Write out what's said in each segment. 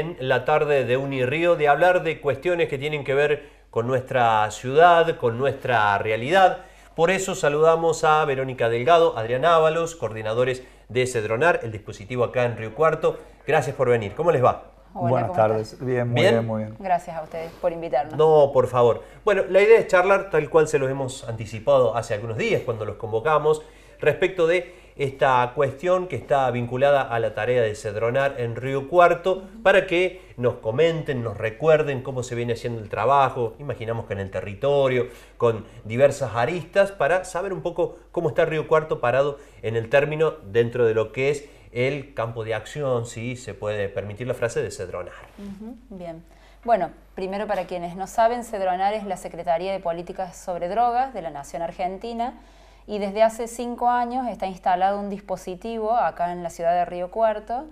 en la tarde de Unirío, de hablar de cuestiones que tienen que ver con nuestra ciudad, con nuestra realidad. Por eso saludamos a Verónica Delgado, Adrián Ábalos, coordinadores de Cedronar, el dispositivo acá en Río Cuarto. Gracias por venir. ¿Cómo les va? Buenas tardes. Bien, muy ¿Bien? muy bien. Gracias a ustedes por invitarnos. No, por favor. Bueno, la idea es charlar tal cual se los hemos anticipado hace algunos días cuando los convocamos respecto de esta cuestión que está vinculada a la tarea de Cedronar en Río Cuarto, para que nos comenten, nos recuerden cómo se viene haciendo el trabajo, imaginamos que en el territorio, con diversas aristas, para saber un poco cómo está Río Cuarto parado en el término dentro de lo que es el campo de acción, si se puede permitir la frase de Cedronar. bien. Bueno, primero para quienes no saben, Cedronar es la Secretaría de Políticas sobre Drogas de la Nación Argentina y desde hace cinco años está instalado un dispositivo acá en la ciudad de Río Cuarto.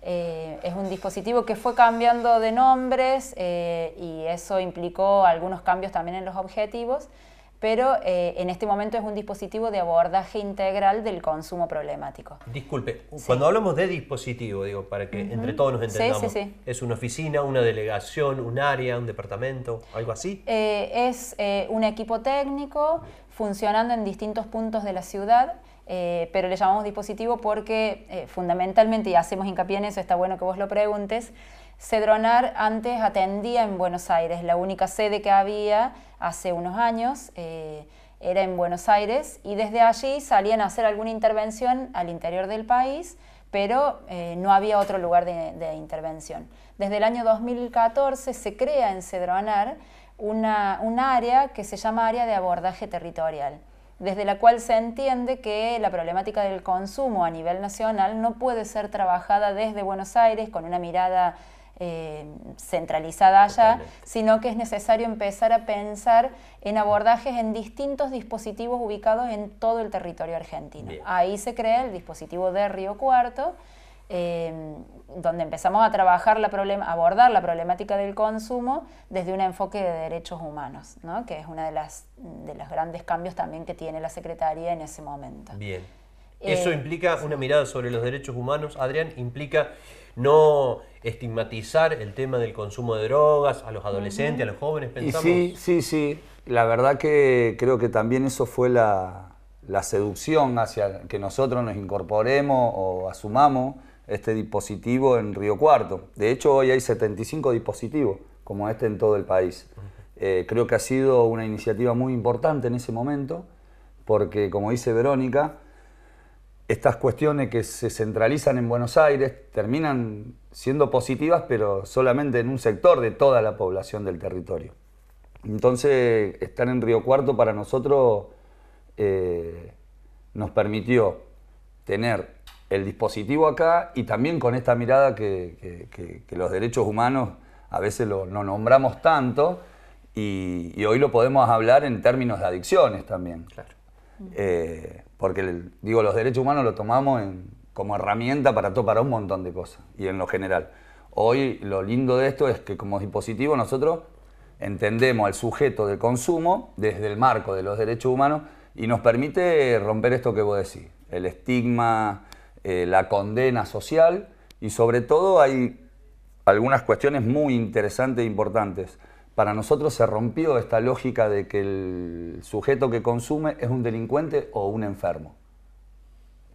Eh, es un dispositivo que fue cambiando de nombres eh, y eso implicó algunos cambios también en los objetivos, pero eh, en este momento es un dispositivo de abordaje integral del consumo problemático. Disculpe, cuando hablamos de dispositivo, digo, para que entre todos nos entendamos, ¿es una oficina, una delegación, un área, un departamento, algo así? es un equipo técnico funcionando en distintos puntos de la ciudad, eh, pero le llamamos dispositivo porque eh, fundamentalmente, y hacemos hincapié en eso, está bueno que vos lo preguntes, Cedronar antes atendía en Buenos Aires, la única sede que había hace unos años eh, era en Buenos Aires y desde allí salían a hacer alguna intervención al interior del país, pero no había otro lugar de, de, intervención. Desde el año 2014 se crea en Cedronar una, un área que se llama área de abordaje territorial, desde la cual se entiende que la problemática del consumo a nivel nacional no puede ser trabajada desde Buenos Aires con una mirada eh, centralizada allá, sino que es necesario empezar a pensar en abordajes en distintos dispositivos ubicados en todo el territorio argentino. Ahí se crea el dispositivo de Río Cuarto, eh, donde empezamos a trabajar abordar la problemática del consumo desde un enfoque de derechos humanos, que es uno de, de los grandes cambios también que tiene la Secretaría en ese momento. Bien. Eh, eso implica una mirada sobre los derechos humanos, Adrián, implica no estigmatizar el tema del consumo de drogas a los adolescentes, a los jóvenes, pensamos. sí, sí, sí. La verdad que creo que también eso fue la, la seducción hacia que nosotros nos incorporemos o asumamos este dispositivo en Río Cuarto. De hecho, hoy hay 75 dispositivos como este en todo el país. Eh, creo que ha sido una iniciativa muy importante en ese momento, porque como dice Verónica, estas cuestiones que se centralizan en Buenos Aires terminan siendo positivas, pero solamente en un sector de toda la población del territorio. Entonces, estar en Río Cuarto para nosotros eh, nos permitió tener el dispositivo acá y también con esta mirada que, los derechos humanos a veces no nombramos tanto y, hoy lo podemos hablar en términos de adicciones también. Claro. Eh, porque, digo, los derechos humanos lo tomamos como herramienta para, topar para un montón de cosas y en lo general. Hoy lo lindo de esto es que como dispositivo nosotros entendemos al sujeto de consumo desde el marco de los derechos humanos y nos permite romper esto que vos decís, el estigma, eh, la condena social y sobre todo hay algunas cuestiones muy interesantes e importantes. Para nosotros se rompió esta lógica de que el sujeto que consume es un delincuente o un enfermo.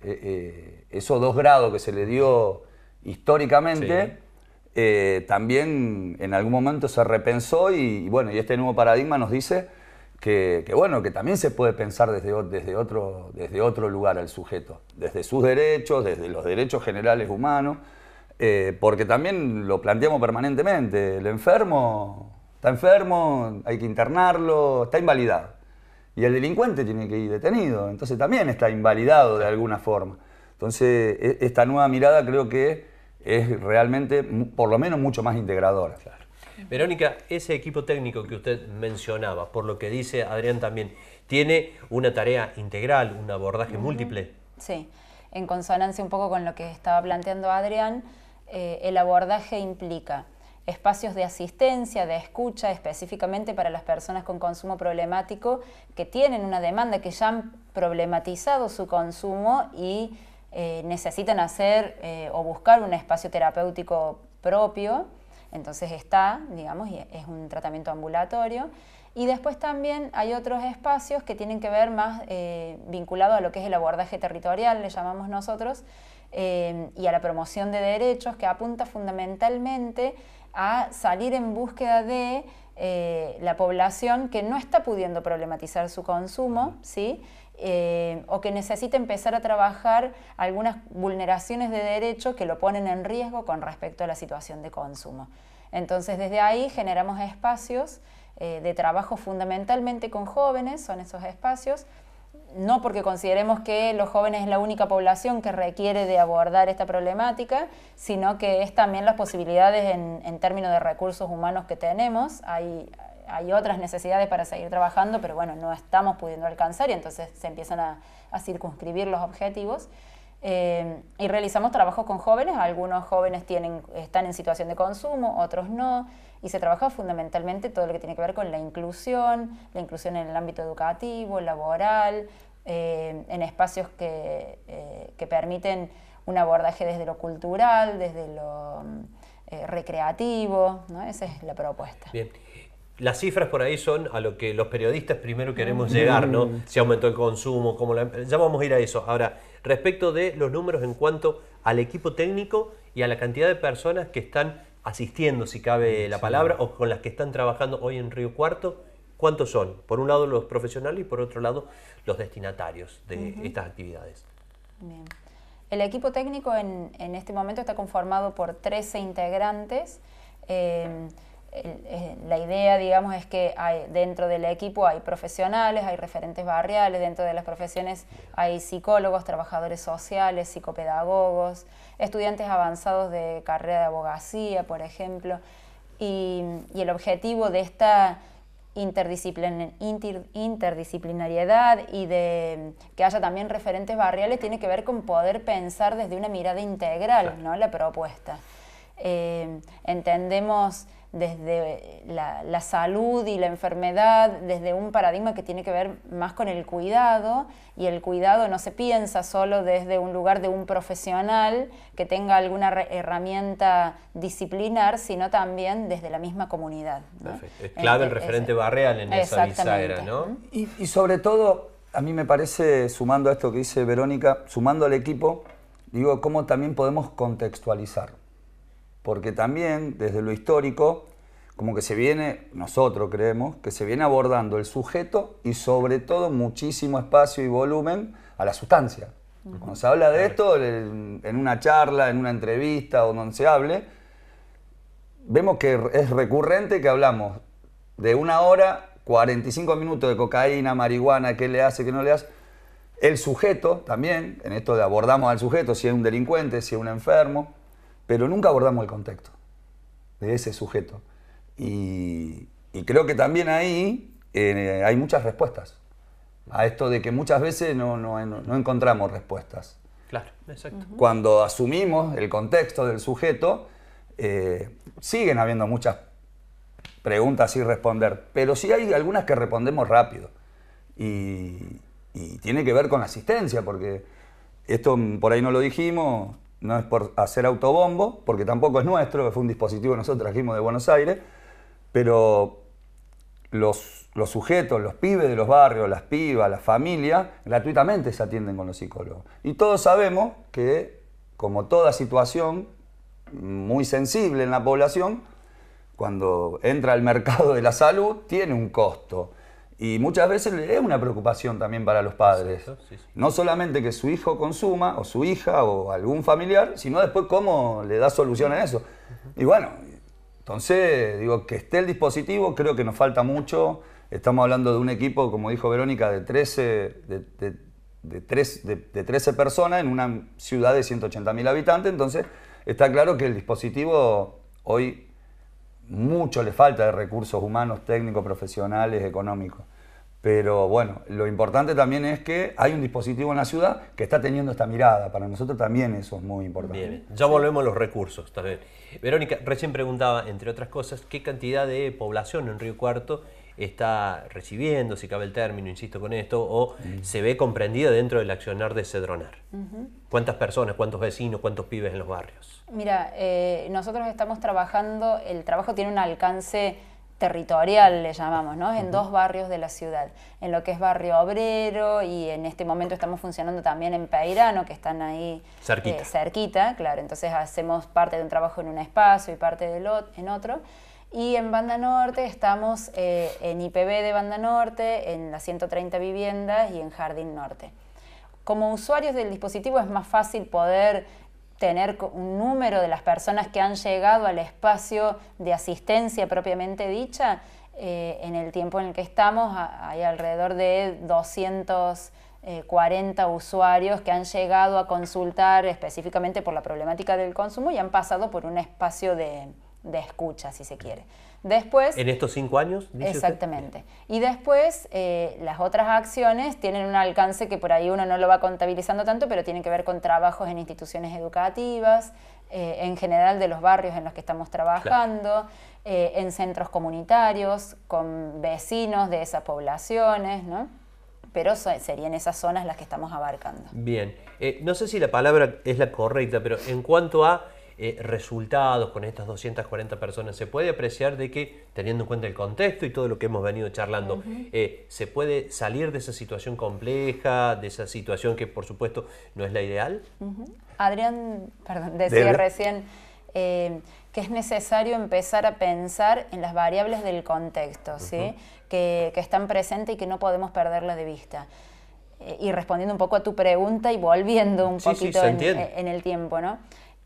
Eh, eh, esos dos grados que se le dio históricamente, también en algún momento se repensó y bueno, y este nuevo paradigma nos dice que, bueno, que también se puede pensar desde, desde, otro, desde otro lugar al sujeto, desde sus derechos, desde los derechos generales humanos, eh, porque también lo planteamos permanentemente, el enfermo está enfermo, hay que internarlo, está invalidado. Y el delincuente tiene que ir detenido, entonces también está invalidado de alguna forma. Entonces, e, esta nueva mirada creo que es realmente, por lo menos, mucho más integradora. Verónica, ese equipo técnico que usted mencionaba, por lo que dice Adrián también, ¿tiene una tarea integral, un abordaje múltiple? Sí, en consonancia un poco con lo que estaba planteando Adrián, eh, el abordaje implica espacios de asistencia, de escucha, específicamente para las personas con consumo problemático que tienen una demanda, que ya han problematizado su consumo y eh, necesitan hacer eh, o buscar un espacio terapéutico propio entonces está, digamos, y es un tratamiento ambulatorio. Y después también hay otros espacios que tienen que ver más eh, vinculado a lo que es el abordaje territorial, le llamamos nosotros, eh, y a la promoción de derechos, que apunta fundamentalmente a salir en búsqueda de eh, la población que no está pudiendo problematizar su consumo, ¿sí? Eh, o que necesita empezar a trabajar algunas vulneraciones de derecho que lo ponen en riesgo con respecto a la situación de consumo. Entonces desde ahí generamos espacios eh, de trabajo fundamentalmente con jóvenes, son esos espacios, no porque consideremos que los jóvenes es la única población que requiere de abordar esta problemática, sino que es también las posibilidades en, términos de recursos humanos que tenemos. Hay, hay otras necesidades para seguir trabajando, pero bueno, no estamos pudiendo alcanzar y entonces se empiezan a, circunscribir los objetivos. Eh, y realizamos trabajos con jóvenes, algunos jóvenes tienen, están en situación de consumo, otros no, y se trabaja fundamentalmente todo lo que tiene que ver con la inclusión, la inclusión en el ámbito educativo, laboral, eh, en espacios que, eh, que, permiten un abordaje desde lo cultural, desde lo mm, recreativo, ¿no? esa es la propuesta. Bien las cifras por ahí son a lo que los periodistas primero queremos mm. llegar, ¿no? Mm. Si aumentó el consumo, cómo la, ya vamos a ir a eso. Ahora, respecto de los números en cuanto al equipo técnico y a la cantidad de personas que están asistiendo, si cabe la palabra, o con las que están trabajando hoy en Río Cuarto, ¿cuántos son? Por un lado los profesionales y por otro lado los destinatarios de estas actividades. El equipo técnico en, este momento está conformado por 13 integrantes. Eh, eh, eh, la idea, digamos, es que dentro del equipo hay profesionales, hay referentes barriales, dentro de las profesiones hay psicólogos, trabajadores sociales, psicopedagogos, estudiantes avanzados de carrera de abogacía, por ejemplo. Y, el objetivo de esta interdisciplinariedad y de que haya también referentes barriales tiene que ver con poder pensar desde una mirada integral, La propuesta. Eh, entendemos desde la, salud y la enfermedad, desde un paradigma que tiene que ver más con el cuidado, y el cuidado no se piensa solo desde un lugar de un profesional que tenga alguna herramienta disciplinar, sino también desde la misma comunidad. Es clave el referente barreal en esa bisagra, Y, y sobre todo, a mí me parece, sumando a esto que dice Verónica, sumando al equipo, digo, cómo también podemos contextualizar porque también desde lo histórico, como que se viene, nosotros creemos, que se viene abordando el sujeto y sobre todo muchísimo espacio y volumen a la sustancia. Cuando se habla de esto en una charla, en una entrevista o donde se hable, vemos que es recurrente que hablamos de una hora, 45 minutos de cocaína, marihuana, qué le hace, qué no le hace. El sujeto también, en esto de abordamos al sujeto, si es un delincuente, si es un enfermo, pero nunca abordamos el contexto de ese sujeto. Y, creo que también ahí eh, hay muchas respuestas a esto de que muchas veces no, encontramos respuestas. Claro, exacto. Cuando asumimos el contexto del sujeto, eh, siguen habiendo muchas preguntas sin responder, pero sí hay algunas que respondemos rápido. Y, y tiene que ver con la asistencia, porque esto por ahí no lo dijimos, no es por hacer autobombo, porque tampoco es nuestro, fue un dispositivo que nosotros trajimos de Buenos Aires, pero los, sujetos, los pibes de los barrios, las pibas, las familias, gratuitamente se atienden con los psicólogos. Y todos sabemos que, como toda situación muy sensible en la población, cuando entra al mercado de la salud, tiene un costo. Y muchas veces es una preocupación también para los padres. No solamente que su hijo consuma, o su hija, o algún familiar, sino después cómo le da solución a eso. Y bueno, entonces, digo, que esté el dispositivo, creo que nos falta mucho. Estamos hablando de un equipo, como dijo Verónica, de 13, de, de, de 13 personas en una ciudad de 180.000 habitantes. Entonces, está claro que el dispositivo hoy mucho le falta de recursos humanos, técnicos, profesionales, económicos. Pero bueno, lo importante también es que hay un dispositivo en la ciudad que está teniendo esta mirada. Para nosotros también eso es muy importante. Bien, ya volvemos a los recursos también. Verónica, recién preguntaba, entre otras cosas, qué cantidad de población en Río Cuarto está recibiendo, si cabe el término, insisto con esto, o mm. se ve comprendida dentro del accionar de Cedronar? ¿Cuántas personas, cuántos vecinos, cuántos pibes en los barrios? Mira, eh, nosotros estamos trabajando, el trabajo tiene un alcance territorial, le llamamos, ¿no? En dos barrios de la ciudad, en lo que es Barrio Obrero y en este momento estamos funcionando también en Peirano, que están ahí eh, cerquita, claro, entonces hacemos parte de un trabajo en un espacio y parte del en otro. Y en Banda Norte estamos eh, en IPB de Banda Norte, en las 130 viviendas y en Jardín Norte. Como usuarios del dispositivo es más fácil poder tener un número de las personas que han llegado al espacio de asistencia propiamente dicha. Eh, en el tiempo en el que estamos hay alrededor de 240 usuarios que han llegado a consultar específicamente por la problemática del consumo y han pasado por un espacio de, de escucha, si se quiere. Después... ¿En estos cinco años? exactamente. Y después eh, las otras acciones tienen un alcance que por ahí uno no lo va contabilizando tanto, pero tienen que ver con trabajos en instituciones educativas, eh, en general de los barrios en los que estamos trabajando, eh, en centros comunitarios, con vecinos de esas poblaciones, ¿no? pero serían esas zonas las que estamos abarcando. Bien, no sé si la palabra es la correcta, pero en cuanto a eh, resultados con estas 240 personas, se puede apreciar de que, teniendo en cuenta el contexto y todo lo que hemos venido charlando, eh, se puede salir de esa situación compleja, de esa situación que por supuesto no es la ideal. Adrián, perdón, decía recién eh, que es necesario empezar a pensar en las variables del contexto, ¿sí? que, están presentes y que no podemos perderlas de vista y respondiendo un poco a tu pregunta y volviendo un poquito en, en, el tiempo, ¿no?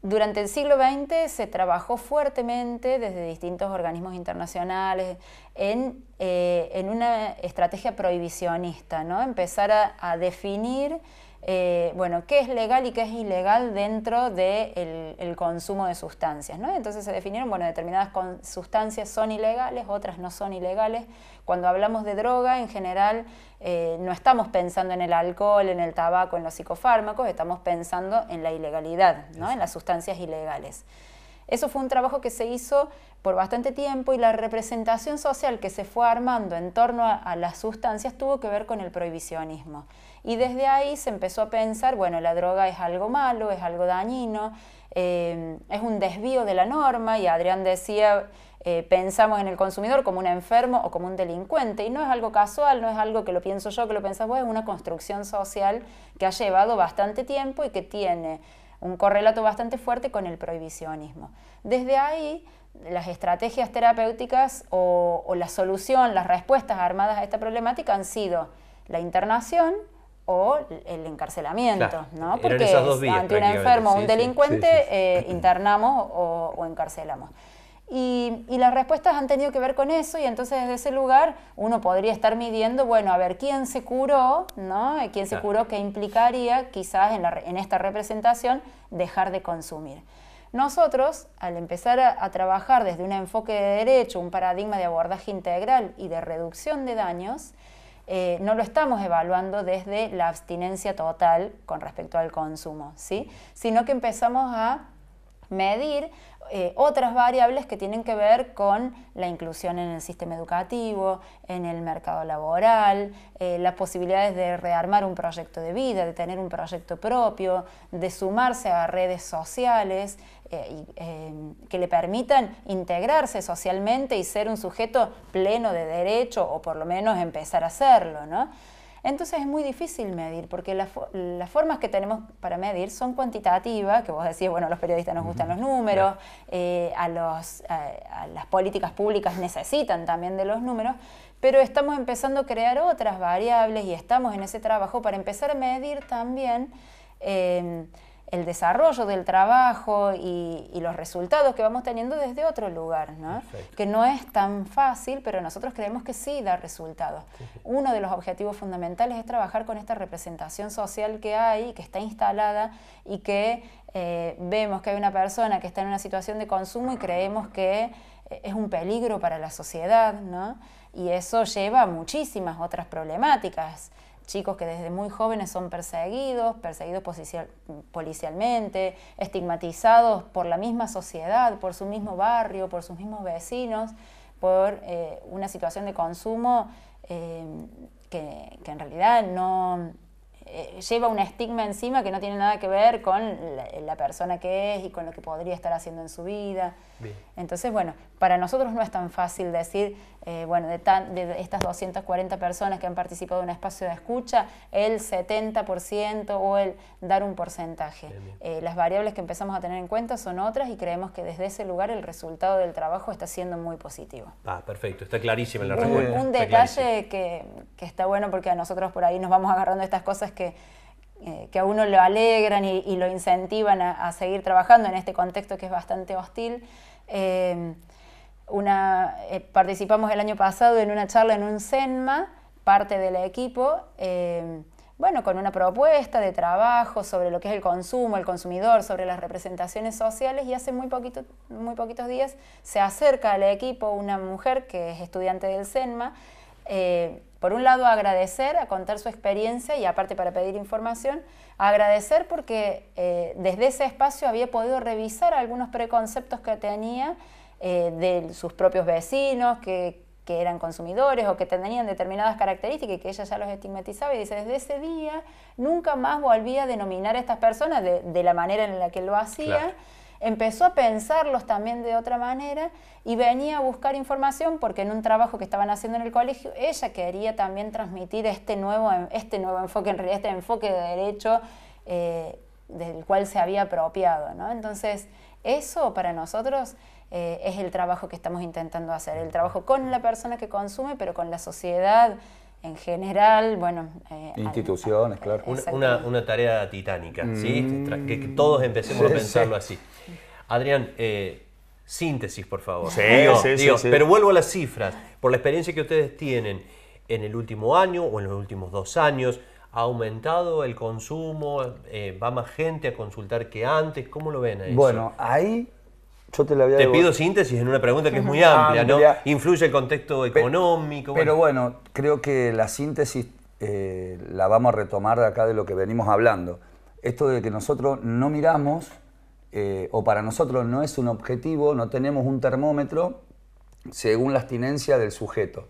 Durante el siglo XX se trabajó fuertemente desde distintos organismos internacionales en, eh, una estrategia prohibicionista, ¿no? empezar a definir eh, bueno, qué es legal y qué es ilegal dentro del el consumo de sustancias. ¿no? Entonces se definieron, bueno, determinadas sustancias son ilegales, otras no son ilegales. Cuando hablamos de droga, en general, eh, no estamos pensando en el alcohol, en el tabaco, en los psicofármacos, estamos pensando en la ilegalidad, ¿no? en las sustancias ilegales. Eso fue un trabajo que se hizo por bastante tiempo y la representación social que se fue armando en torno a las sustancias tuvo que ver con el prohibicionismo. Y desde ahí se empezó a pensar, bueno, la droga es algo malo, es algo dañino, eh, es un desvío de la norma y Adrián decía, eh, pensamos en el consumidor como un enfermo o como un delincuente y no es algo casual, no es algo que lo pienso yo, que lo pensás vos, es una construcción social que ha llevado bastante tiempo y que tiene un correlato bastante fuerte con el prohibicionismo. Desde ahí, las estrategias terapéuticas o, o la solución, las respuestas armadas a esta problemática han sido la internación, o el encarcelamiento, ¿no? Porque ante un enfermo o un delincuente eh, internamos o, encarcelamos. Y, las respuestas han tenido que ver con eso y entonces desde ese lugar uno podría estar midiendo, bueno, a ver quién se curó, ¿no? ¿Quién se curó qué implicaría quizás en, esta representación dejar de consumir? Nosotros, al empezar a trabajar desde un enfoque de derecho, un paradigma de abordaje integral y de reducción de daños, eh, no lo estamos evaluando desde la abstinencia total con respecto al consumo, ¿sí? sino que empezamos a medir eh, otras variables que tienen que ver con la inclusión en el sistema educativo, en el mercado laboral, eh, las posibilidades de rearmar un proyecto de vida, de tener un proyecto propio, de sumarse a redes sociales eh, que le permitan integrarse socialmente y ser un sujeto pleno de derecho o por lo menos empezar a hacerlo. ¿no? Entonces es muy difícil medir, porque las formas que tenemos para medir son cuantitativas, que vos decís, bueno, a los periodistas nos gustan los números, eh, a, los, las políticas públicas necesitan también de los números, pero estamos empezando a crear otras variables y estamos en ese trabajo para empezar a medir también. Eh, el desarrollo del trabajo y, los resultados que vamos teniendo desde otro lugar, ¿no? que no es tan fácil, pero nosotros creemos que sí da resultados. Uno de los objetivos fundamentales es trabajar con esta representación social que hay, que está instalada y que eh, vemos que hay una persona que está en una situación de consumo y creemos que eh, es un peligro para la sociedad, y eso lleva a muchísimas otras problemáticas chicos que desde muy jóvenes son perseguidos, perseguidos policialmente, estigmatizados por la misma sociedad, por su mismo barrio, por sus mismos vecinos, por eh, una situación de consumo eh, que, en realidad no eh, lleva un estigma encima que no tiene nada que ver con la, persona que es y con lo que podría estar haciendo en su vida. Entonces, bueno, para nosotros no es tan fácil decir, eh, bueno, de, estas 240 personas que han participado en un espacio de escucha, el 70% o el dar un porcentaje. Eh, las variables que empezamos a tener en cuenta son otras y creemos que desde ese lugar el resultado del trabajo está siendo muy positivo. Ah, perfecto, está clarísima la respuesta. Un, detalle que, está bueno porque a nosotros por ahí nos vamos agarrando estas cosas que... Eh, que a uno lo alegran y, lo incentivan a, seguir trabajando en este contexto que es bastante hostil. Eh, participamos el año pasado en una charla en un CENMA, parte del equipo, eh, bueno, con una propuesta de trabajo sobre lo que es el consumo, el consumidor, sobre las representaciones sociales y hace muy, poquitos días se acerca al equipo una mujer que es estudiante del CENMA, eh, por un lado agradecer, a contar su experiencia y aparte para pedir información, agradecer porque desde ese espacio había podido revisar algunos preconceptos que tenía eh, de sus propios vecinos, que, eran consumidores o que tenían determinadas características y que ella ya los estigmatizaba y dice, desde ese día nunca más volvía a denominar a estas personas de, la manera en la que lo hacía. Empezó a pensarlos también de otra manera y venía a buscar información porque en un trabajo que estaban haciendo en el colegio, ella quería también transmitir este nuevo, este nuevo enfoque, en realidad este enfoque de derecho eh, del cual se había apropiado. ¿no? Entonces, eso para nosotros eh, es el trabajo que estamos intentando hacer, el trabajo con la persona que consume, pero con la sociedad en general, bueno... Eh, Instituciones, claro. Una, tarea titánica, ¿sí? Mm. Este, que, todos empecemos a pensarlo así. Adrián, eh, síntesis, por favor. Sí, sí, Pero vuelvo a las cifras. Por la experiencia que ustedes tienen en el último año o en los últimos dos años, ¿ha aumentado el consumo? ¿Va más gente a consultar que antes? ¿Cómo lo ven Bueno, ahí te pido síntesis en una pregunta que es muy ah, amplia, ¿no? Influye el contexto económico. Pero bueno, creo que la síntesis eh, la vamos a retomar de acá de lo que venimos hablando. Esto de que nosotros no miramos, eh, o para nosotros no es un objetivo, no tenemos un termómetro según la abstinencia del sujeto.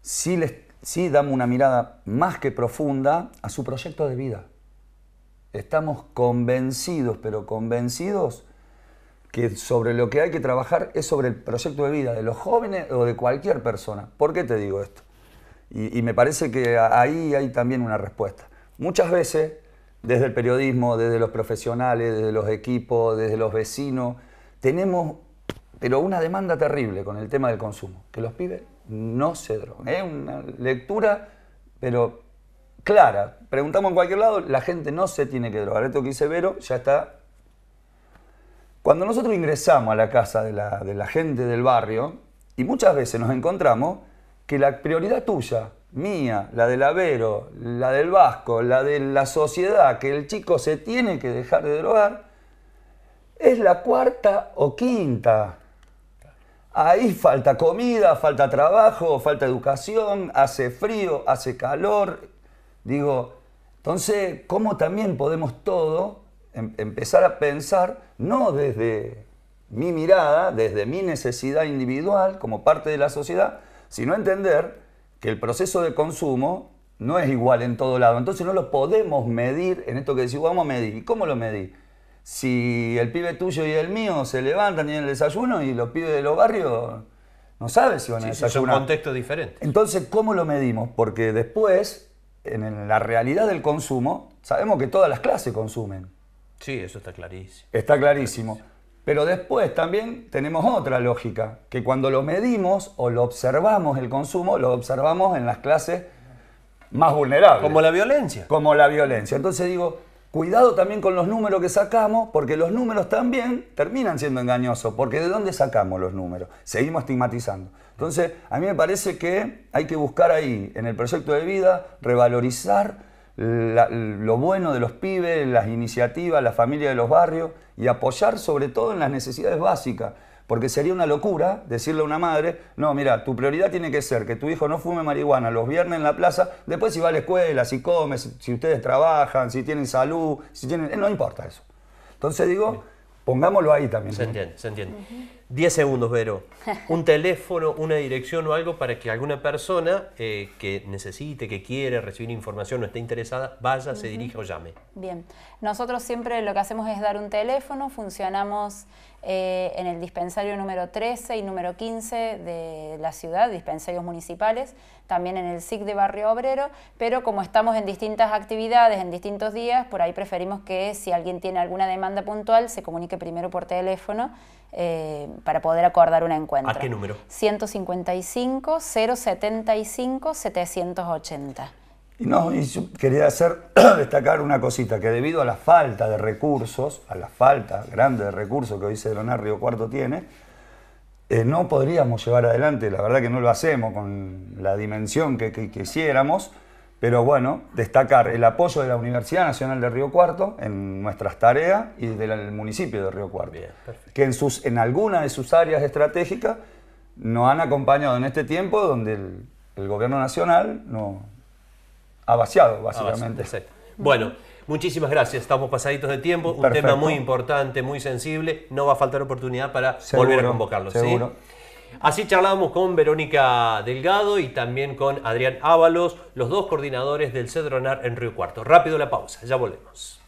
Sí, les, sí damos una mirada más que profunda a su proyecto de vida. Estamos convencidos, pero convencidos que sobre lo que hay que trabajar es sobre el proyecto de vida de los jóvenes o de cualquier persona. ¿Por qué te digo esto? Y, me parece que ahí hay también una respuesta. Muchas veces, desde el periodismo, desde los profesionales, desde los equipos, desde los vecinos, tenemos, pero una demanda terrible con el tema del consumo, que los pibes no se drogan. Es una lectura, pero clara. Preguntamos en cualquier lado, la gente no se tiene que drogar. Esto que dice Vero ya está cuando nosotros ingresamos a la casa de la, gente del barrio, y muchas veces nos encontramos que la prioridad tuya, mía, la del Avero, la del Vasco, la de la sociedad, que el chico se tiene que dejar de drogar, es la cuarta o quinta. Ahí falta comida, falta trabajo, falta educación, hace frío, hace calor. Digo, entonces, ¿cómo también podemos todo Em, empezar a pensar no desde mi mirada, desde mi necesidad individual como parte de la sociedad, sino entender que el proceso de consumo no es igual en todo lado. Entonces no lo podemos medir en esto que decimos, vamos a medir. ¿Y cómo lo medí? Si el pibe tuyo y el mío se levantan y en el desayuno y los pibes de los barrios no saben si van a sí, desayunar. es un contexto diferente. Entonces, ¿cómo lo medimos? Porque después, en la realidad del consumo, sabemos que todas las clases consumen. Sí, eso está clarísimo. Está clarísimo. Pero después también tenemos otra lógica, que cuando lo medimos o lo observamos el consumo, lo observamos en las clases más vulnerables. Como la violencia. Como la violencia. Entonces digo, cuidado también con los números que sacamos, porque los números también terminan siendo engañosos, porque ¿de dónde sacamos los números? Seguimos estigmatizando. Entonces, a mí me parece que hay que buscar ahí, en el proyecto de vida, revalorizar lo bueno de los pibes, las iniciativas, la familia de los barrios y apoyar sobre todo en las necesidades básicas. Porque sería una locura decirle a una madre, no, mira, tu prioridad tiene que ser que tu hijo no fume marihuana los viernes en la plaza, después si va a la escuela, si come, si, si ustedes trabajan, si tienen salud, si tienen... Eh, no importa eso. Entonces digo, Pongámoslo ahí también. Se entiende, se entiende. Diez segundos, Vero. Un teléfono, una dirección o algo para que alguna persona eh, que necesite, que quiere recibir información o esté interesada, vaya, se dirija o llame. Bien. Nosotros siempre lo que hacemos es dar un teléfono, funcionamos eh, en el dispensario número 13 y número 15 de la ciudad, dispensarios municipales, también en el SIC de Barrio Obrero, pero como estamos en distintas actividades, en distintos días, por ahí preferimos que si alguien tiene alguna demanda puntual se comunique primero por teléfono eh, para poder acordar una encuentro. ¿A qué número? 155 075 780. Y no, quería hacer destacar una cosita, que debido a la falta de recursos, a la falta grande de recursos que hoy Cedronar Río Cuarto tiene, eh, no podríamos llevar adelante, la verdad que no lo hacemos con la dimensión que, quisiéramos, pero bueno, destacar el apoyo de la Universidad Nacional de Río Cuarto en nuestras tareas y del municipio de Río Cuarto, que en, sus, en alguna de sus áreas estratégicas nos han acompañado en este tiempo donde el, el gobierno nacional no a vaciado, básicamente. bueno, muchísimas gracias. Estamos pasaditos de tiempo. Un tema muy importante, muy sensible. No va a faltar oportunidad para volver a convocarlo. Seguro. Así charlábamos con Verónica Delgado y también con Adrián Ábalos, los dos coordinadores del Cedronar en Río Cuarto. Rápido la pausa, ya volvemos.